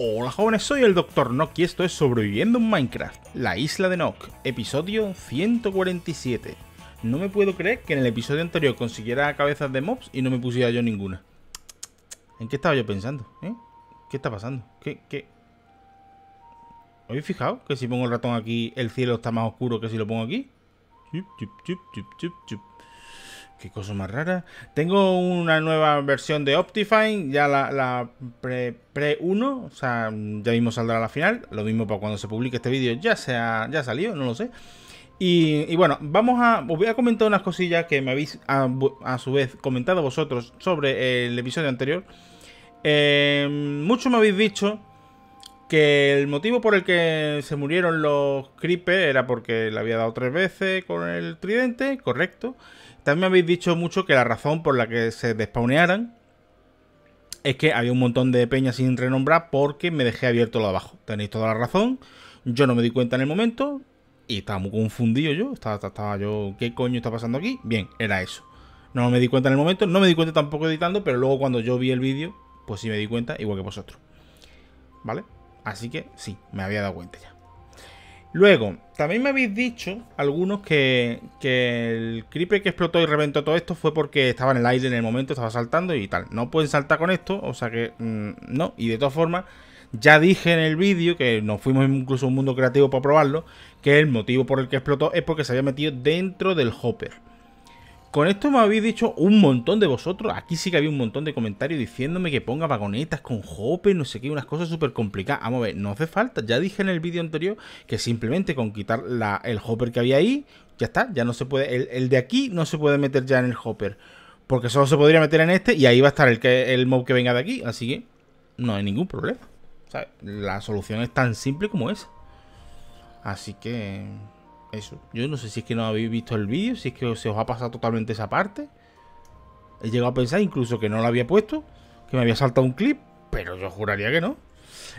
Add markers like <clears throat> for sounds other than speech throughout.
Hola jóvenes, soy el Dr. Nock y esto es Sobreviviendo en Minecraft, la isla de Nock, episodio 147. No me puedo creer que en el episodio anterior consiguiera cabezas de mobs y no me pusiera yo ninguna. ¿En qué estaba yo pensando? Eh? ¿Qué está pasando? ¿Qué, ¿Qué? ¿Habéis fijado que si pongo el ratón aquí el cielo está más oscuro que si lo pongo aquí? Chup, chup, chup, Qué cosa más rara. Tengo una nueva versión de Optifine, ya la, pre, pre, 1, o sea, ya mismo saldrá a la final. Lo mismo para cuando se publique este vídeo, ya, se ha, ya salió, no lo sé. Y, bueno, vamos a. Os voy a comentar unas cosillas que me habéis a, su vez comentado vosotros sobre el episodio anterior. Em, muchos mucho me habéis dicho que el motivo por el que se murieron los creepers era porque le había dado tres veces con el tridente, correcto. También me habéis dicho mucho que la razón por la que se despawnearan es que había un montón de peñas sin renombrar porque me dejé abierto lo abajo. Tenéis toda la razón. Yo no me di cuenta en el momento y estaba muy confundido yo. Estaba, estaba yo, ¿qué coño está pasando aquí? Bien, era eso. No me di cuenta en el momento, no me di cuenta tampoco editando, pero luego cuando yo vi el vídeo, pues sí me di cuenta, igual que vosotros. ¿Vale? Así que sí, me había dado cuenta ya. Luego, también me habéis dicho algunos que, el creeper que explotó y reventó todo esto fue porque estaba en el aire en el momento, estaba saltando y tal. No pueden saltar con esto, o sea que mm, no. Y de todas formas, ya dije en el vídeo, que nos fuimos incluso a un mundo creativo para probarlo, que el motivo por el que explotó es porque se había metido dentro del hopper. Con esto me habéis dicho un montón de vosotros. Aquí sí que había un montón de comentarios diciéndome que ponga vagonetas con hopper, no sé qué, unas cosas súper complicadas. Vamos a ver, no hace falta. Ya dije en el vídeo anterior que simplemente con quitar el Hopper que había ahí, ya está, ya no se puede. El, de aquí no se puede meter ya en el Hopper. Porque solo se podría meter en este y ahí va a estar el, que, mob que venga de aquí. Así que no hay ningún problema. La solución es tan simple como es, Así que... Eso. Yo no sé si es que no habéis visto el vídeo, si es que se os ha pasado totalmente esa parte. He llegado a pensar incluso que no lo había puesto, que me había saltado un clip, pero yo juraría que no.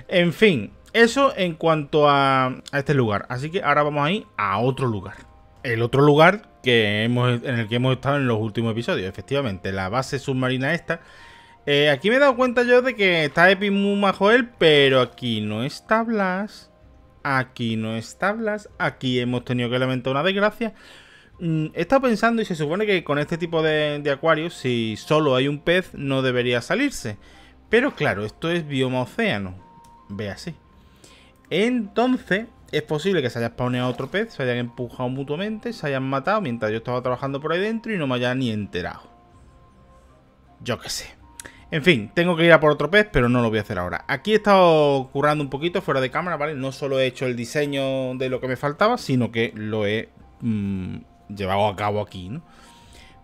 En fin, eso en cuanto a, este lugar. Así que ahora vamos a ir a otro lugar. El otro lugar que hemos, en el que hemos estado en los últimos episodios, efectivamente, la base submarina esta. Eh, aquí me he dado cuenta yo de que está Epic bajo pero aquí no está Blas aquí no es tablas, aquí hemos tenido que lamentar una desgracia. Mm, he estado pensando y se supone que con este tipo de, de acuarios, si solo hay un pez, no debería salirse. Pero claro, esto es bioma océano. Ve así. Entonces, es posible que se haya spawneado otro pez, se hayan empujado mutuamente, se hayan matado mientras yo estaba trabajando por ahí dentro y no me haya ni enterado. Yo qué sé. En fin, tengo que ir a por otro pez, pero no lo voy a hacer ahora. Aquí he estado currando un poquito fuera de cámara, ¿vale? No solo he hecho el diseño de lo que me faltaba, sino que lo he mm, llevado a cabo aquí, ¿no?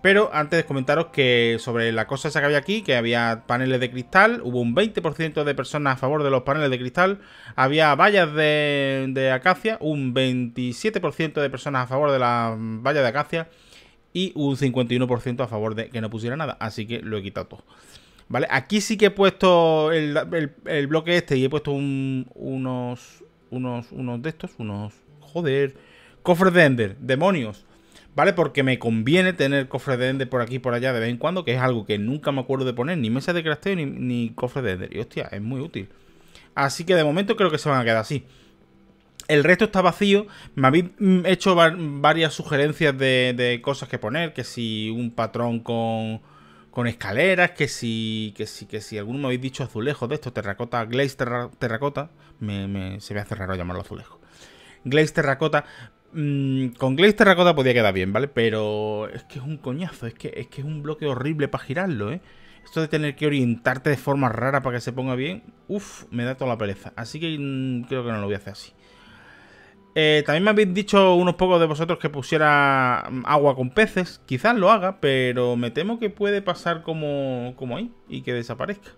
Pero antes de comentaros que sobre la cosa esa que había aquí, que había paneles de cristal, hubo un 20% de personas a favor de los paneles de cristal, había vallas de, de acacia, un 27% de personas a favor de las vallas de acacia y un 51% a favor de que no pusiera nada, así que lo he quitado todo. ¿Vale? Aquí sí que he puesto el, bloque este y he puesto unos, unos, unos de estos, unos... Joder. Cofres de Ender, demonios. ¿Vale? Porque me conviene tener cofres de Ender por aquí y por allá de vez en cuando, que es algo que nunca me acuerdo de poner, ni mesa de crafteo ni, ni cofres de Ender. Y hostia, es muy útil. Así que de momento creo que se van a quedar así. El resto está vacío. Me habéis mm, hecho varias sugerencias de cosas que poner. Que si un patrón con con escaleras, que si, que si, que si alguno me habéis dicho azulejo de esto, terracota, glaze terracota, me, se me hace raro llamarlo azulejo. Glaze terracota, mm, con glaze terracota podía quedar bien, ¿vale? Pero es que es un coñazo, es que es, que un bloque horrible para girarlo, ¿eh? Esto de tener que orientarte de forma rara para que se ponga bien, uff, me da toda la pereza. Así que mm, creo que no lo voy a hacer así. Eh, también me habéis dicho unos pocos de vosotros que pusiera mm, agua con peces. Quizás lo haga, pero me temo que puede pasar como, como ahí y que desaparezca.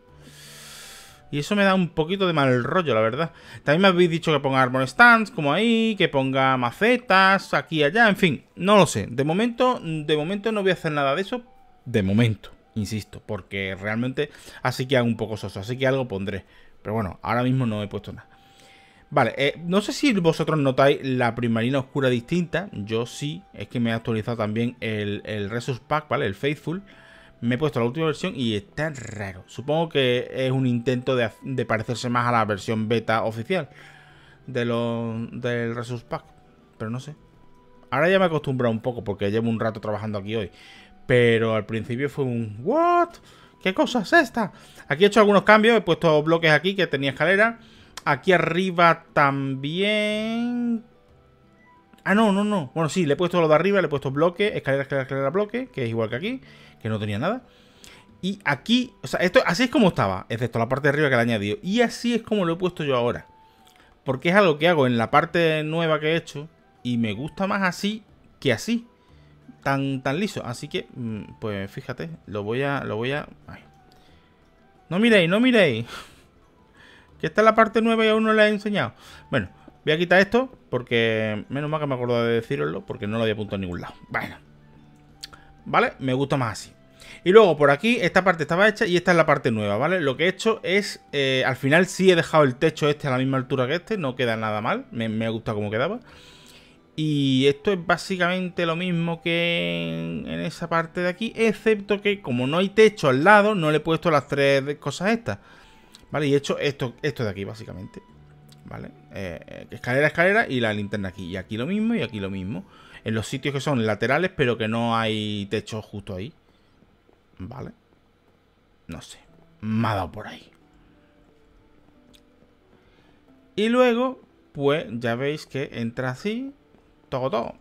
Y eso me da un poquito de mal rollo, la verdad. También me habéis dicho que ponga armor stands, como ahí, que ponga macetas, aquí y allá, en fin, no lo sé. De momento, de momento no voy a hacer nada de eso. De momento, insisto, porque realmente así que hago un poco soso, así que algo pondré. Pero bueno, ahora mismo no he puesto nada. Vale, eh, no sé si vosotros notáis la primarina oscura distinta. Yo sí, es que me he actualizado también el, el Pack, ¿vale? El Faithful. Me he puesto la última versión y está raro. Supongo que es un intento de, parecerse más a la versión beta oficial de los del resource Pack. Pero no sé. Ahora ya me he acostumbrado un poco porque llevo un rato trabajando aquí hoy. Pero al principio fue un... ¿What? ¿Qué cosa es esta? Aquí he hecho algunos cambios. He puesto bloques aquí que tenía escalera. Aquí arriba también... Ah, no, no, no. Bueno, sí, le he puesto lo de arriba, le he puesto bloque, escalera, escalera, escalera, bloque, que es igual que aquí, que no tenía nada. Y aquí, o sea, esto así es como estaba, excepto la parte de arriba que le he añadido. Y así es como lo he puesto yo ahora. Porque es algo que hago en la parte nueva que he hecho y me gusta más así que así. Tan, tan liso. Así que, mm, pues fíjate, lo voy a... Lo voy a... No miréis, no miréis. Que esta es la parte nueva y aún no la he enseñado. Bueno, voy a quitar esto porque menos mal que me acordé de deciroslo porque no lo había apuntado a ningún lado. Bueno. ¿Vale? Me gusta más así. Y luego por aquí, esta parte estaba hecha y esta es la parte nueva, ¿vale? Lo que he hecho es, eh, al final sí he dejado el techo este a la misma altura que este, no queda nada mal, me, gusta ha como quedaba. Y esto es básicamente lo mismo que en, en, esa parte de aquí, excepto que como no hay techo al lado, no le he puesto las tres cosas estas. ¿Vale? Y he hecho esto, esto de aquí, básicamente. ¿Vale? Eh, eh, escalera, escalera y la linterna aquí. Y aquí lo mismo y aquí lo mismo. En los sitios que son laterales, pero que no hay techo justo ahí. ¿Vale? No sé. Me ha dado por ahí. Y luego, pues ya veis que entra así. Todo, todo.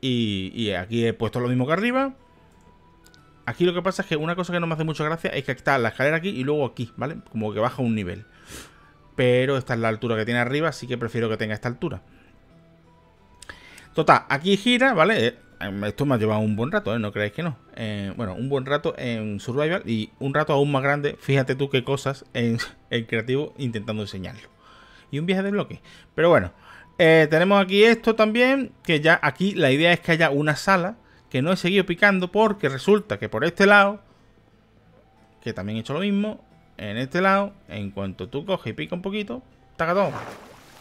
Y, y aquí he puesto lo mismo que arriba. Aquí lo que pasa es que una cosa que no me hace mucha gracia es que está la escalera aquí y luego aquí, ¿vale? Como que baja un nivel. Pero esta es la altura que tiene arriba, así que prefiero que tenga esta altura. Total, aquí gira, ¿vale? Eh, em, esto me ha llevado un buen rato, ¿eh? No creáis que no. Eh, bueno, un buen rato en Survival y un rato aún más grande, fíjate tú qué cosas, en, <laughs> el creativo intentando enseñarlo. Y un viaje de bloque. Pero bueno, eh, tenemos aquí esto también, que ya aquí la idea es que haya una sala que no he seguido picando porque resulta que por este lado, que también he hecho lo mismo, en este lado, en cuanto tú coges y pica un poquito, tacatón.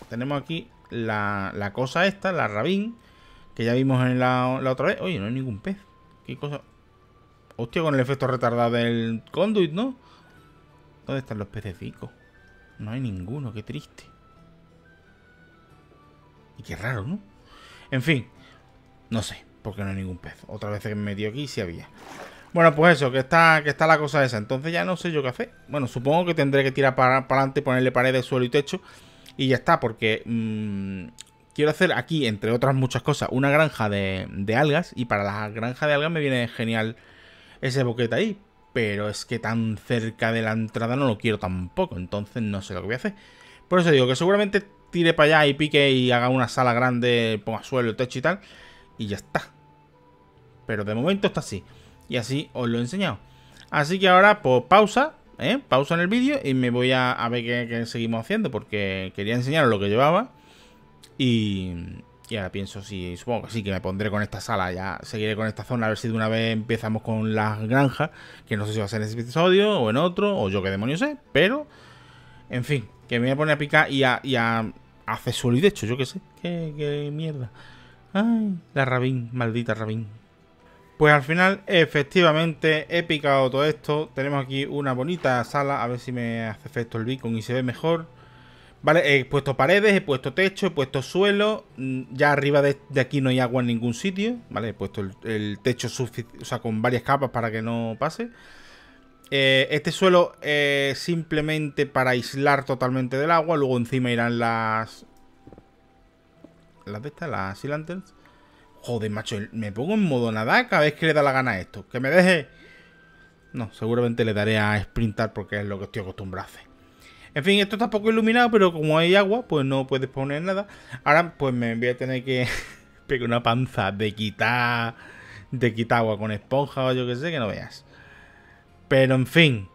Tenemos aquí la, cosa esta, la rabín, que ya vimos en la, otra vez. Oye, no hay ningún pez. ¿Qué cosa? Hostia, con el efecto retardado del conduit, ¿no? ¿Dónde están los ricos? No hay ninguno, qué triste. Y qué raro, ¿no? En fin, no sé. Porque no hay ningún pez. Otra vez que me metió aquí sí había. Bueno, pues eso, que está, que está la cosa esa. Entonces ya no sé yo qué hacer. Bueno, supongo que tendré que tirar para, para adelante, ponerle paredes, suelo y techo. Y ya está, porque mm, quiero hacer aquí, entre otras muchas cosas, una granja de, de algas. Y para la granja de algas me viene genial ese boquete ahí. Pero es que tan cerca de la entrada no lo quiero tampoco. Entonces no sé lo que voy a hacer. Por eso digo que seguramente tire para allá y pique y haga una sala grande, ponga suelo, techo y tal. Y ya está. Pero de momento está así. Y así os lo he enseñado. Así que ahora, pues pausa, ¿eh? pausa en el vídeo y me voy a, ver qué, seguimos haciendo porque quería enseñaros lo que llevaba. Y, ya ahora pienso si, supongo que sí, que me pondré con esta sala, ya seguiré con esta zona, a ver si de una vez empezamos con las granjas, que no sé si va a ser en este episodio o en otro, o yo qué demonios sé, pero, en fin, que me voy a poner a picar y a, y hacer y de hecho, yo qué sé, qué, qué mierda. Ay, la rabín, maldita rabín. Pues al final, efectivamente, he picado todo esto. Tenemos aquí una bonita sala. A ver si me hace efecto el beacon y se ve mejor. Vale, he puesto paredes, he puesto techo, he puesto suelo. Mm, ya arriba de, aquí no hay agua en ningún sitio. Vale, he puesto el, techo o sea, con varias capas para que no pase. Eh, este suelo es simplemente para aislar totalmente del agua. Luego encima irán las... Las de estas, las sea Joder, macho, me pongo en modo nada cada vez que le da la gana a esto. Que me deje... No, seguramente le daré a sprintar porque es lo que estoy acostumbrado a hacer. En fin, esto está poco iluminado, pero como hay agua, pues no puedes poner nada. Ahora, pues me voy a tener que <laughs> pegar una panza de quitar... De quitar agua con esponja o yo que sé, que no veas. Pero en fin...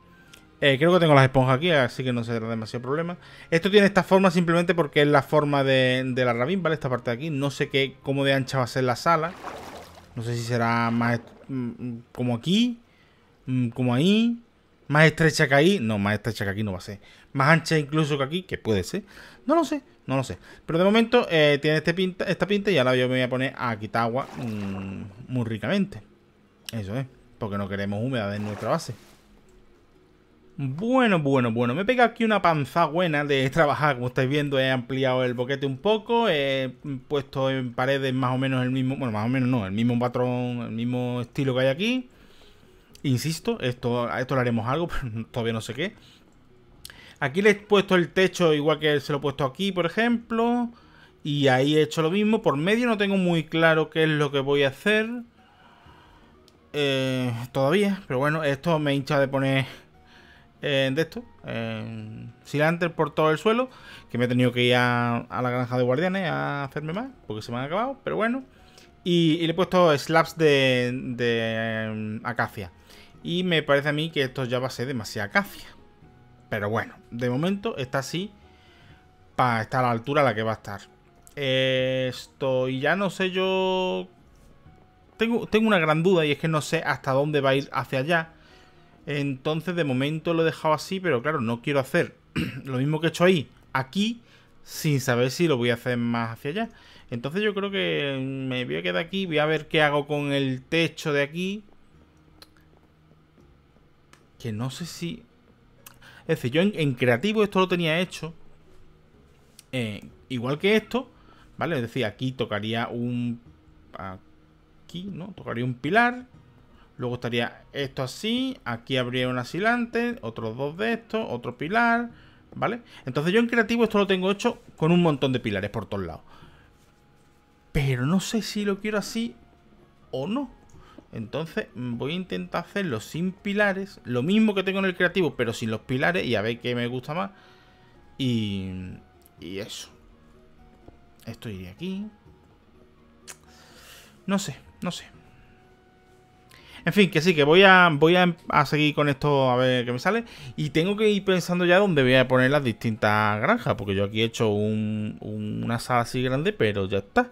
Eh, creo que tengo las esponjas aquí, así que no será demasiado problema. Esto tiene esta forma simplemente porque es la forma de, de la rabín, ¿vale? Esta parte de aquí. No sé qué, cómo de ancha va a ser la sala. No sé si será más mm, mm, como aquí, mm, como ahí, más estrecha que ahí. No, más estrecha que aquí no va a ser. Más ancha incluso que aquí, que puede ser. No lo sé, no lo sé. Pero de momento eh, tiene este pinta, esta pinta y ahora yo me voy a poner a quitar agua muy ricamente. Eso es, porque no queremos humedad en nuestra base. Bueno, bueno, bueno, me pega aquí una panza buena de trabajar, como estáis viendo, he ampliado el boquete un poco, he puesto en paredes más o menos el mismo, bueno, más o menos no, el mismo patrón, el mismo estilo que hay aquí. Insisto, esto, esto le haremos algo, <laughs> pero todavía no sé qué. Aquí le he puesto el techo igual que se lo he puesto aquí, por ejemplo. Y ahí he hecho lo mismo. Por medio no tengo muy claro qué es lo que voy a hacer. Eh, todavía, pero bueno, esto me hincha de poner eh, de esto, eh, Silanter por todo el suelo, que me he tenido que ir a, la granja de guardianes a hacerme más, porque se me han acabado, pero bueno. Y, le he puesto slabs de, de eh, acacia. Y me parece a mí que esto ya va a ser demasiada acacia. Pero bueno, de momento está así para estar a la altura a la que va a estar. Esto, y ya no sé yo... Tengo, tengo una gran duda y es que no sé hasta dónde va a ir hacia allá entonces, de momento lo he dejado así, pero claro, no quiero hacer <clears throat> lo mismo que he hecho ahí, aquí, sin saber si lo voy a hacer más hacia allá. Entonces yo creo que me voy a quedar aquí, voy a ver qué hago con el techo de aquí. Que no sé si... Es decir, yo en, creativo esto lo tenía hecho. Eh, igual que esto, ¿vale? Es decir, aquí tocaría un... Aquí, ¿no? Tocaría un pilar. Luego estaría esto así, aquí habría un asilante, otros dos de estos, otro pilar, ¿vale? Entonces yo en creativo esto lo tengo hecho con un montón de pilares por todos lados. Pero no sé si lo quiero así o no. Entonces mm, voy a intentar hacerlo sin pilares, lo mismo que tengo en el creativo, pero sin los pilares y a ver qué me gusta más. Y, y eso. Esto iría aquí. No sé, no sé. En fin, que sí, que voy a, voy a, seguir con esto a ver qué me sale. Y tengo que ir pensando ya dónde voy a poner las distintas granjas, porque yo aquí he hecho un, una sala así grande, pero ya está.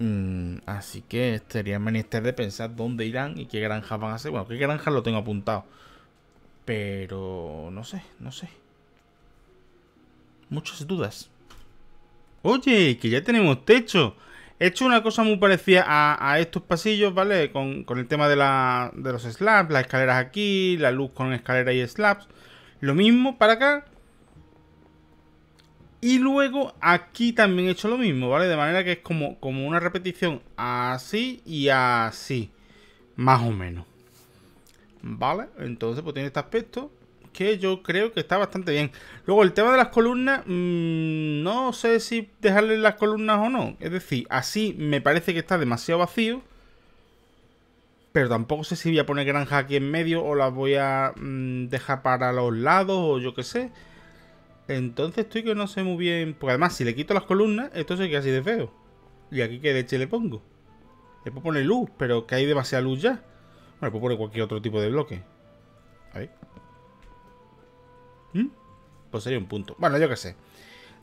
Mm, así que sería menester de pensar dónde irán y qué granjas van a ser. Bueno, qué granjas lo tengo apuntado. Pero no sé, no sé. Muchas dudas. Oye, que ya tenemos techo. He hecho una cosa muy parecida a, estos pasillos, ¿vale? Con, el tema de, los slabs, las escaleras aquí, la luz con escalera y slabs. Lo mismo para acá. Y luego aquí también he hecho lo mismo, ¿vale? De manera que es como, como una repetición así y así. Más o menos. ¿Vale? Entonces pues tiene este aspecto que yo creo que está bastante bien. Luego, el tema de las columnas, mm, no sé si dejarle las columnas o no. Es decir, así me parece que está demasiado vacío. Pero tampoco sé si voy a poner granja aquí en medio o las voy a mm, dejar para los lados o yo qué sé. Entonces estoy que no sé muy bien. Porque además, si le quito las columnas, esto se queda así de feo. Y aquí que leche le pongo. Le puedo poner luz, pero que hay demasiada luz ya. Bueno, le puedo poner cualquier otro tipo de bloque. Ahí. ¿Mm? Pues sería un punto. Bueno, yo qué sé.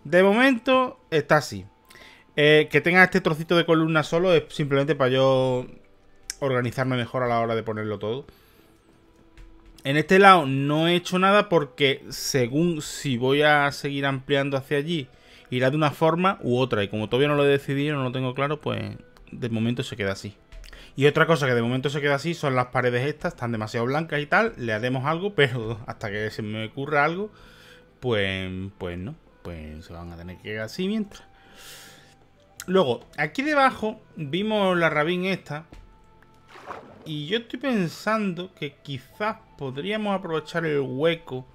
De momento está así. Eh, que tenga este trocito de columna solo es simplemente para yo organizarme mejor a la hora de ponerlo todo. En este lado no he hecho nada porque según si voy a seguir ampliando hacia allí, irá de una forma u otra. Y como todavía no lo he decidido, no lo tengo claro, pues de momento se queda así. Y otra cosa que de momento se queda así son las paredes estas, están demasiado blancas y tal, le haremos algo, <laughs> pero hasta que se me ocurra algo, pues, pues no, pues se van a tener que quedar así mientras. Luego, aquí debajo vimos la rabín esta. Y yo estoy pensando que quizás podríamos aprovechar el hueco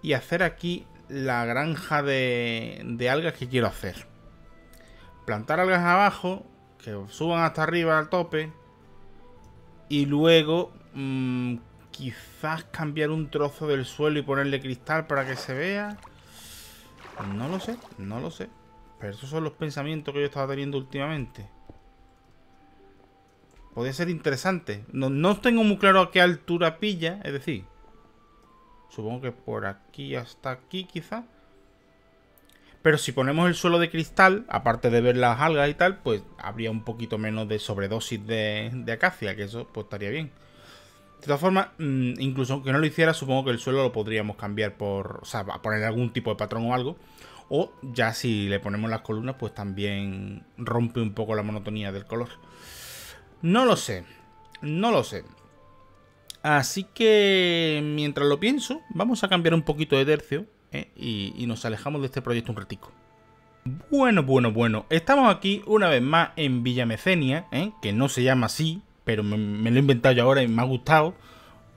y hacer aquí la granja de, de algas que quiero hacer. Plantar algas abajo que suban hasta arriba al tope y luego mm, quizás cambiar un trozo del suelo y ponerle cristal para que se vea. No lo sé, no lo sé. Pero esos son los pensamientos que yo estaba teniendo últimamente. Podría ser interesante. No, no tengo muy claro a qué altura pilla, es decir, supongo que por aquí hasta aquí quizás. Pero si ponemos el suelo de cristal, aparte de ver las algas y tal, pues habría un poquito menos de sobredosis de, acacia, que eso pues estaría bien. De todas formas, mm, incluso aunque no lo hiciera, supongo que el suelo lo podríamos cambiar por, o sea, poner algún tipo de patrón o algo. O ya si le ponemos las columnas, pues también rompe un poco la monotonía del color. No lo sé, no lo sé. Así que mientras lo pienso, vamos a cambiar un poquito de tercio ¿eh? y, nos alejamos de este proyecto un ratico. Bueno, bueno, bueno, estamos aquí una vez más en Villa Mecenia, ¿eh? que no se llama así, pero me, lo he inventado yo ahora y me ha gustado.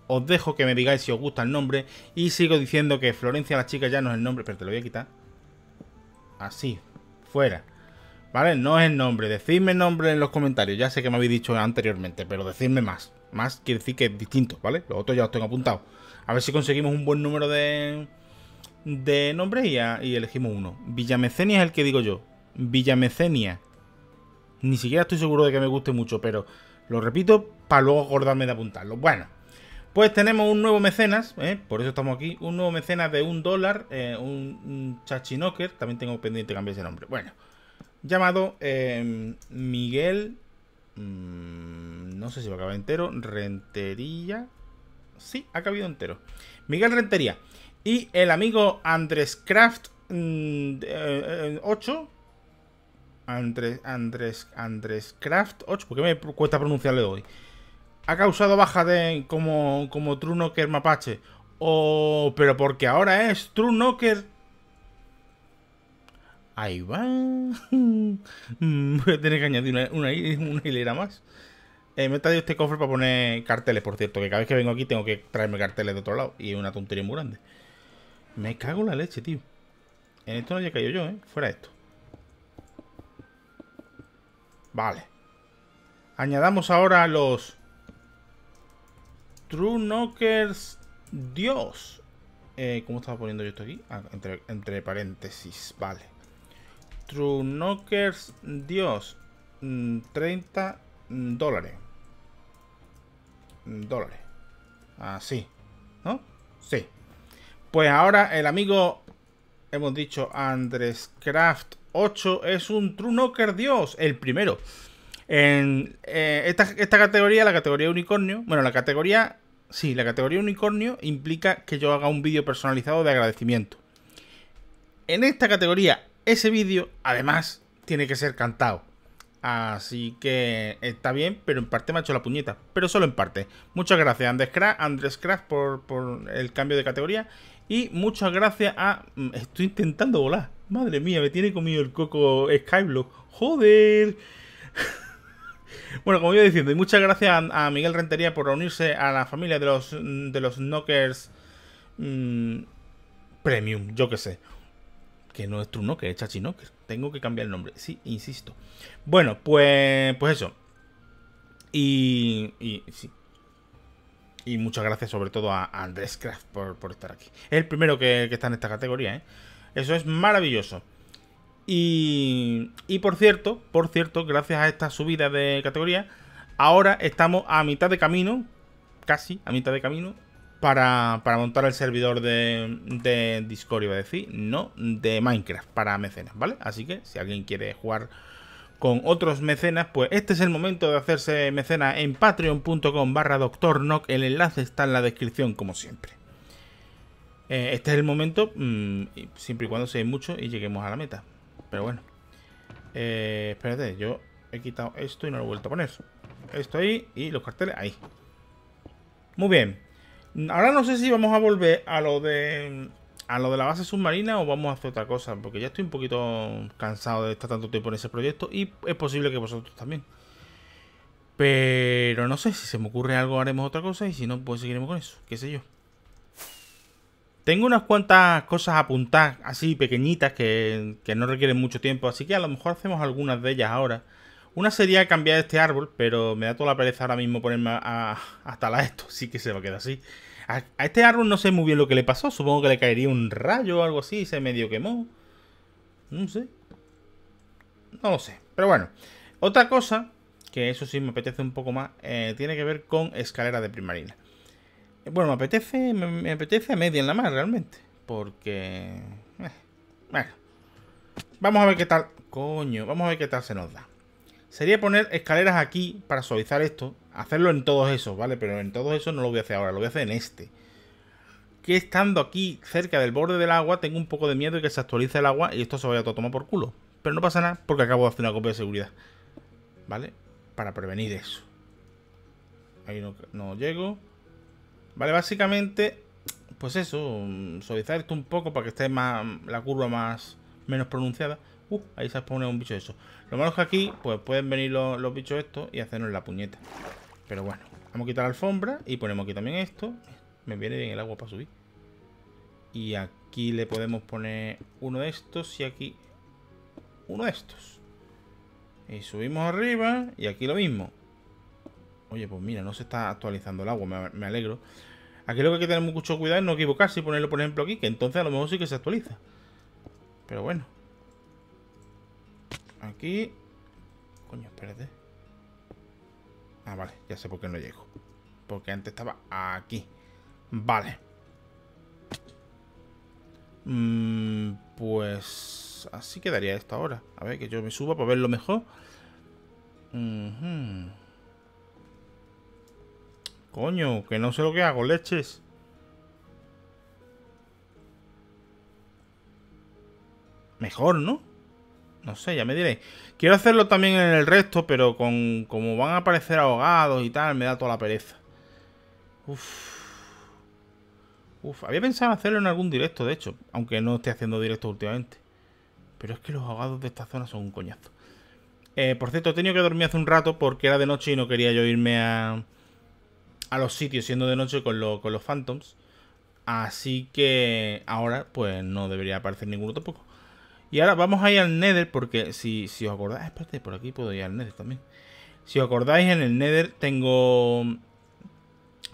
Os dejo que me digáis si os gusta el nombre y sigo diciendo que Florencia la chica ya no es el nombre, pero te lo voy a quitar. Así, fuera. ¿Vale? No es el nombre, decidme el nombre en los comentarios, ya sé que me habéis dicho anteriormente, pero decidme más. Más quiere decir que es distinto, ¿vale? Los otros ya os tengo apuntado. A ver si conseguimos un buen número de de nombre y, elegimos uno. Villamecenia es el que digo yo. Villamecenia. Ni siquiera estoy seguro de que me guste mucho, pero lo repito para luego acordarme de apuntarlo. Bueno, pues tenemos un nuevo mecenas, ¿eh? por eso estamos aquí. Un nuevo mecenas de un dólar, eh, un, un chachinoker. También tengo pendiente cambiar ese nombre. Bueno, llamado em, Miguel. Mm, no sé si va a entero. Rentería. Sí, ha cabido entero. Miguel Rentería. Y el amigo Andrés Craft 8. Mm, eh, eh, Andrés, Andrés, Andrés Craft 8. Porque me cuesta pronunciarle hoy? Ha causado baja de como, como True Knocker Mapache. O. pero porque ahora es True Knocker. Ahí va. <laughs> Mm, voy a tener que añadir una, hilera más. Eh, me he traído este cofre para poner carteles, por cierto, que cada vez que vengo aquí tengo que traerme carteles de otro lado. Y una tontería muy grande. Me cago en la leche, tío. En esto no había caído yo, ¿eh? Fuera esto. Vale. Añadamos ahora los... True Knockers Dios. Eh, ¿Cómo estaba poniendo yo esto aquí? Ah, entre, paréntesis, vale. True Knockers Dios. 30 mm, mm, dólares. Mm, dólares. Así. Ah, ¿No? Sí. Pues ahora el amigo, hemos dicho, Andrés Craft 8 es un True Knocker Dios, el primero. En eh, esta, categoría, la categoría unicornio, bueno, la categoría, sí, la categoría unicornio implica que yo haga un vídeo personalizado de agradecimiento. En esta categoría, ese vídeo, además, tiene que ser cantado. Así que está bien, pero en parte me ha hecho la puñeta. Pero solo en parte. Muchas gracias, Andrés por, por el cambio de categoría. Y muchas gracias a... Mm, estoy intentando volar. Madre mía, me tiene comido el coco Skyblock. Joder. <laughs> bueno, como iba diciendo, y muchas gracias a, Miguel Rentería por reunirse a la familia de los, mm, de los Knockers mm, Premium, yo que sé. Que no es True Knocker, es Chachi Knocker. Tengo que cambiar el nombre, sí, insisto. Bueno, pues, pues eso. Y, y y muchas gracias sobre todo a Andrés Craft por, estar aquí. Es el primero que, está en esta categoría, ¿eh? Eso es maravilloso. Y, y, por cierto, por cierto, gracias a esta subida de categoría, ahora estamos a mitad de camino, casi a mitad de camino, para, montar el servidor de, de Discord, iba a decir, no, de Minecraft, para mecenas, ¿vale? Así que si alguien quiere jugar con otros mecenas, pues este es el momento de hacerse mecenas en patreon.com barra doctornock. El enlace está en la descripción como siempre. Eh, este es el momento, mm, siempre y cuando se mucho y lleguemos a la meta. Pero bueno. Eh, espérate, yo he quitado esto y no lo he vuelto a poner. Esto ahí y los carteles ahí. Muy bien. Ahora no sé si vamos a volver a lo de a lo de la base submarina o vamos a hacer otra cosa, porque ya estoy un poquito cansado de estar tanto tiempo en ese proyecto y es posible que vosotros también. Pero no sé, si se me ocurre algo haremos otra cosa y si no, pues seguiremos con eso, qué sé yo. Tengo unas cuantas cosas a apuntar, así pequeñitas, que, no requieren mucho tiempo, así que a lo mejor hacemos algunas de ellas ahora. Una sería cambiar este árbol, pero me da toda la pereza ahora mismo ponerme a, hasta la esto, sí que se va a quedar así. A, este árbol no sé muy bien lo que le pasó. Supongo que le caería un rayo o algo así y se medio quemó. No sé. No lo sé. Pero bueno. Otra cosa, que eso sí me apetece un poco más, eh, tiene que ver con escalera de primarina. Bueno, me apetece, me, apetece a media en la mar realmente. Porque... Eh, bueno. Vamos a ver qué tal... Coño, vamos a ver qué tal se nos da. Sería poner escaleras aquí para suavizar esto, Hacerlo en todos esos, ¿vale? Pero en todos esos no lo voy a hacer ahora, lo voy a hacer en este. Que estando aquí cerca del borde del agua, tengo un poco de miedo de que se actualice el agua y esto se vaya a tomar por culo. Pero no pasa nada porque acabo de hacer una copia de seguridad. ¿Vale? Para prevenir eso. Ahí no, llego. Vale, básicamente, pues eso, mm, suavizar esto un poco para que esté más, la curva más menos pronunciada. Uh, ahí se pone un bicho de eso. Lo malo es que aquí, pues pueden venir los bichos estos y hacernos la puñeta. Pero bueno, vamos a quitar la alfombra y ponemos aquí también esto. Me viene bien el agua para subir. Y aquí le podemos poner uno de estos y aquí uno de estos. Y subimos arriba y aquí lo mismo. Oye, pues mira, no se está actualizando el agua, me alegro. Aquí lo que hay que tener mucho cuidado es no equivocarse y ponerlo, por ejemplo, aquí, que entonces a lo mejor sí que se actualiza. Pero bueno. Aquí. Coño, espérate. Ah, vale, ya sé por qué no llego. Porque antes estaba aquí. Vale. Mm, pues así quedaría esto ahora. A ver, que yo me suba para verlo mejor. Coño, que no sé lo que hago, leches. Mejor, ¿no? No sé, ya me diréis. Quiero hacerlo también en el resto, pero con como van a aparecer ahogados y tal, me da toda la pereza. Uf. Uf, había pensado hacerlo en algún directo, de hecho. Aunque no esté haciendo directo últimamente. Pero es que los ahogados de esta zona son un coñazo. Eh, por cierto, he tenido que dormir hace un rato porque era de noche y no quería yo irme a, a los sitios siendo de noche con, con los Phantoms. Así que ahora pues no debería aparecer ninguno tampoco. Y ahora vamos a ir al Nether porque si, si os acordáis... Ah, espérate, por aquí puedo ir al Nether también. Si os acordáis, en el Nether tengo...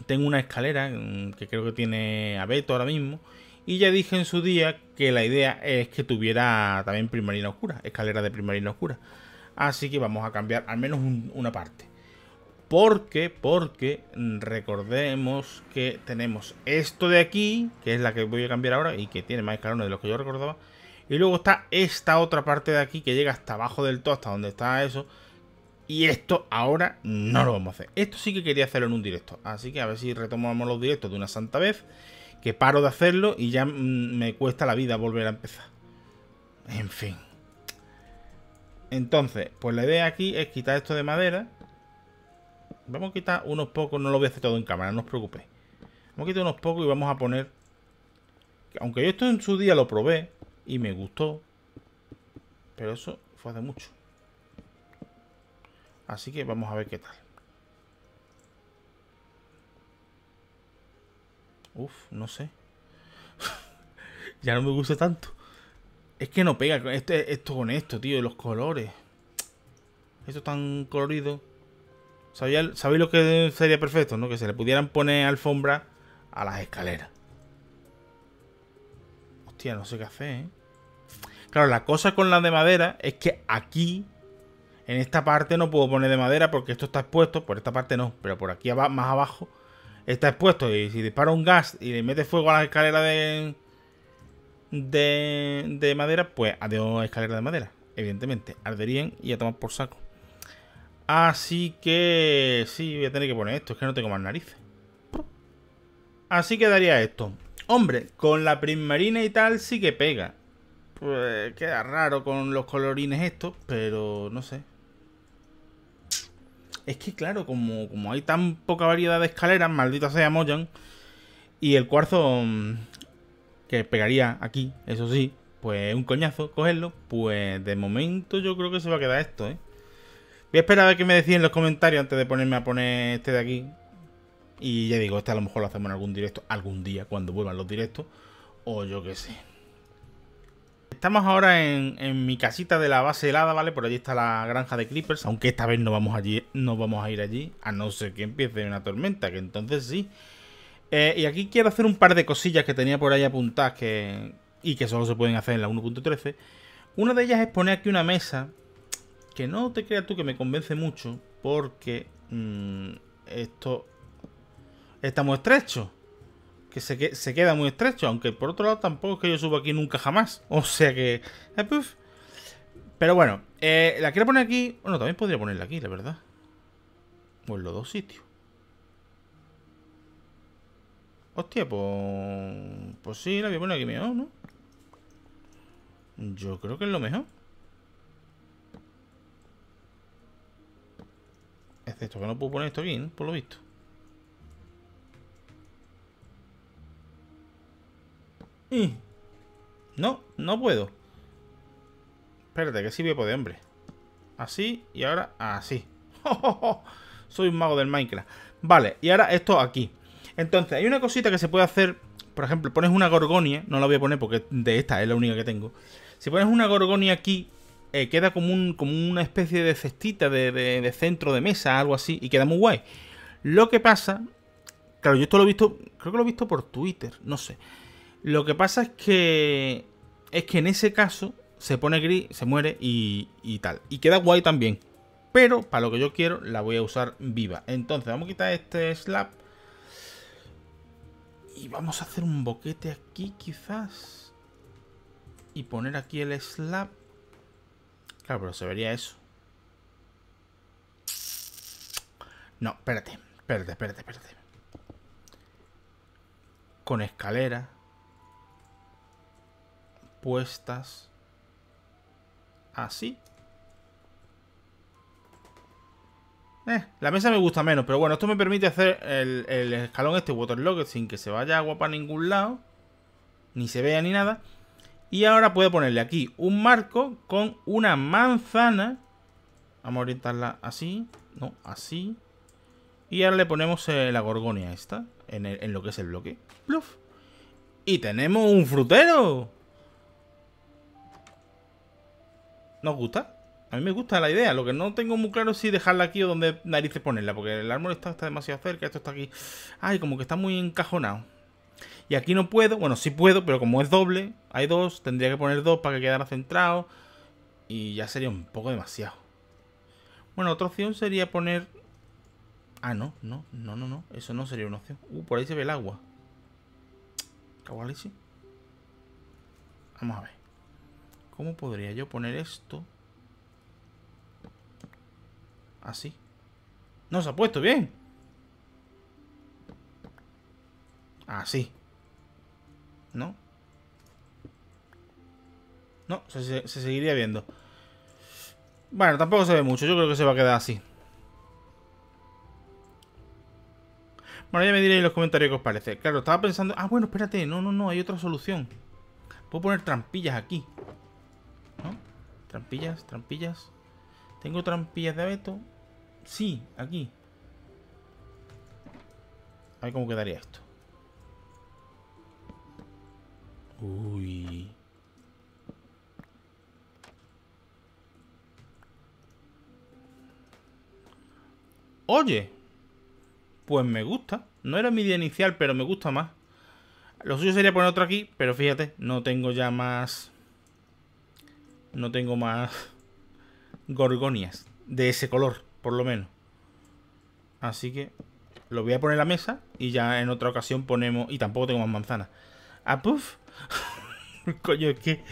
Tengo una escalera mm, que creo que tiene abeto ahora mismo. Y ya dije en su día que la idea es que tuviera también primarina oscura, escalera de primarina oscura. Así que vamos a cambiar al menos una parte. Porque, porque recordemos que tenemos esto de aquí, que es la que voy a cambiar ahora y que tiene más escalones de lo que yo recordaba. Y luego está esta otra parte de aquí que llega hasta abajo del todo, hasta donde está eso. Y esto ahora no lo vamos a hacer. Esto sí que quería hacerlo en un directo. Así que a ver si retomamos los directos de una santa vez. Que paro de hacerlo y ya mm, me cuesta la vida volver a empezar. En fin. Entonces, pues la idea aquí es quitar esto de madera. Vamos a quitar unos pocos. No lo voy a hacer todo en cámara, no os preocupéis. Vamos a quitar unos pocos y vamos a poner... Aunque yo esto en su día lo probé, y me gustó, pero eso fue hace mucho. Así que vamos a ver qué tal. Uf, no sé. <laughs> ya no me gusta tanto. Es que no pega esto, esto con esto, tío. Los colores. Esto tan colorido. ¿Sabéis lo que sería perfecto? ¿no? Que se le pudieran poner alfombra a las escaleras no sé qué hacer, ¿eh? Claro, la cosa con la de madera es que aquí, en esta parte no puedo poner de madera porque esto está expuesto, por esta parte no, pero por aquí abajo, más abajo está expuesto. Y si dispara un gas y le mete fuego a la escalera de, de, madera, pues adiós escalera de madera, evidentemente. Arderían y a tomar por saco. Así que sí, voy a tener que poner esto, es que no tengo más narices. Así quedaría esto. Hombre, con la primarina y tal sí que pega. Pues queda raro con los colorines estos, pero no sé. Es que claro, como, como hay tan poca variedad de escaleras, maldita sea Moyan, y el cuarzo mm, que pegaría aquí, eso sí, pues un coñazo cogerlo, pues de momento yo creo que se va a quedar esto, ¿eh? Voy a esperar a ver qué me decían en los comentarios antes de ponerme a poner este de aquí, y ya digo, este a lo mejor lo hacemos en algún directo, algún día, cuando vuelvan los directos, o yo qué sé. Estamos ahora en, mi casita de la base helada, ¿vale? Por allí está la granja de Creepers, aunque esta vez no vamos, allí, no vamos a ir allí, a no ser que empiece una tormenta, que entonces sí. Eh, y aquí quiero hacer un par de cosillas que tenía por ahí apuntadas y que solo se pueden hacer en la 1.13. Una de ellas es poner aquí una mesa que no te creas tú que me convence mucho porque mm, esto está muy estrecho. Que se, queda muy estrecho. Aunque por otro lado tampoco es que yo suba aquí nunca jamás. <laughs> O sea que... Eh, pues. Pero bueno, eh, la quiero poner aquí. Bueno, también podría ponerla aquí, la verdad. Pues los dos sitios. Hostia, pues... Pues sí, la voy a poner aquí mejor, ¿no? Yo creo que es lo mejor. Excepto que no puedo poner esto aquí, ¿no? Por lo visto. Mm. No, no puedo. Espérate, que a poder, hombre. Así y ahora así. <laughs> Soy un mago del Minecraft. Vale, y ahora esto aquí. Entonces, hay una cosita que se puede hacer. Por ejemplo, pones una gorgonia. No la voy a poner porque de esta es la única que tengo. Si pones una gorgonia aquí, eh, queda como, un, como una especie de cestita de, de centro de mesa, algo así. Y queda muy guay. Lo que pasa... Claro, yo esto lo he visto... Creo que lo he visto por Twitter. No sé. Lo que pasa es que. Es que en ese caso se pone gris, se muere y, y tal. Y queda guay también. Pero para lo que yo quiero la voy a usar viva. Entonces vamos a quitar este slap. Y vamos a hacer un boquete aquí quizás. Y poner aquí el slap. Claro, pero se vería eso. No, espérate, espérate, espérate, espérate. Con escalera puestas así. Eh, la mesa me gusta menos, pero bueno, esto me permite hacer el, el escalón este waterlock sin que se vaya agua para ningún lado, ni se vea ni nada. Y ahora puedo ponerle aquí un marco con una manzana. Vamos a orientarla así, no, así. Y ahora le ponemos eh, la gorgonia esta en, en, lo que es el bloque. Pluf. Y tenemos un frutero. ¿Nos gusta? A mí me gusta la idea. Lo que no tengo muy claro es si dejarla aquí o donde narices ponerla. Porque el árbol está, está demasiado cerca. Esto está aquí. Ay, como que está muy encajonado. Y aquí no puedo. Bueno, sí puedo, pero como es doble, hay dos. Tendría que poner dos para que quedara centrado. Y ya sería un poco demasiado. Bueno, otra opción sería poner... Ah, no, no, no, no, no. Eso no sería una opción. Uh, por ahí se ve el agua. sí Vamos a ver. ¿Cómo podría yo poner esto? Así. No se ha puesto bien. Así. ¿No? No, se, seguiría viendo. Bueno, tampoco se ve mucho. Yo creo que se va a quedar así. Bueno, ya me diréis en los comentarios qué os parece. Claro, estaba pensando... Ah, bueno, espérate. No, no, no. Hay otra solución. Puedo poner trampillas aquí. Trampillas, trampillas. ¿Tengo trampillas de abeto? Sí, aquí. A ver cómo quedaría esto. Uy. Oye. Pues me gusta. No era mi idea inicial, pero me gusta más. Lo suyo sería poner otro aquí, pero fíjate, no tengo ya más no tengo más <laughs> gorgonias de ese color, por lo menos. Así que lo voy a poner en la mesa y ya en otra ocasión ponemos... Y tampoco tengo más manzanas. ¡Ah, puff! <laughs> Coño, es que,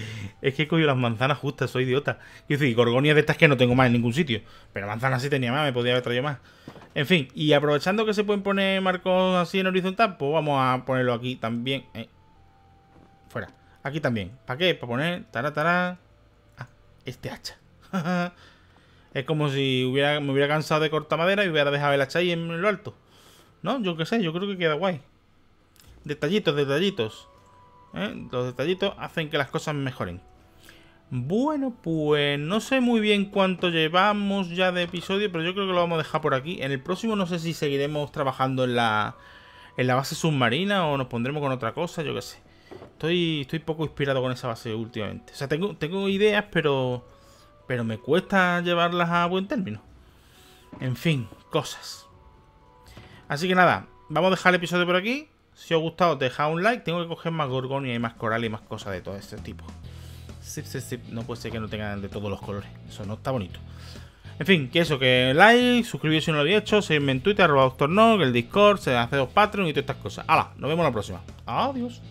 es que he las manzanas justas, soy idiota. Quiero decir, gorgonias de estas que no tengo más en ningún sitio. Pero manzanas sí tenía más, me podía haber traído más. En fin, y aprovechando que se pueden poner marcos así en horizontal, pues vamos a ponerlo aquí también. Eh, fuera. Aquí también. ¿Para qué? Para poner... Taratara este hacha. <laughs> es como si me hubiera cansado de cortar madera y hubiera dejado el hacha ahí en lo alto. ¿No? Yo qué sé, yo creo que queda guay. Detallitos, detallitos. ¿eh? Los detallitos hacen que las cosas mejoren. Bueno, pues no sé muy bien cuánto llevamos ya de episodio, pero yo creo que lo vamos a dejar por aquí. En el próximo no sé si seguiremos trabajando en la, en la base submarina o nos pondremos con otra cosa, yo qué sé. Estoy, estoy poco inspirado con esa base últimamente. O sea, tengo, tengo ideas, pero, pero me cuesta llevarlas a buen término. En fin, cosas. Así que nada, vamos a dejar el episodio por aquí. Si os ha gustado, dejad un like. Tengo que coger más gorgonia y más coral y más cosas de todo este tipo. No puede ser que no tengan de todos los colores. Eso no está bonito. En fin, que eso, que like, suscribiros si no lo habéis hecho, seguirme en Twitter, arroba Doctor el Discord, se hace dos Patreon y todas estas cosas. ¡Hala! Nos vemos la próxima. Adiós.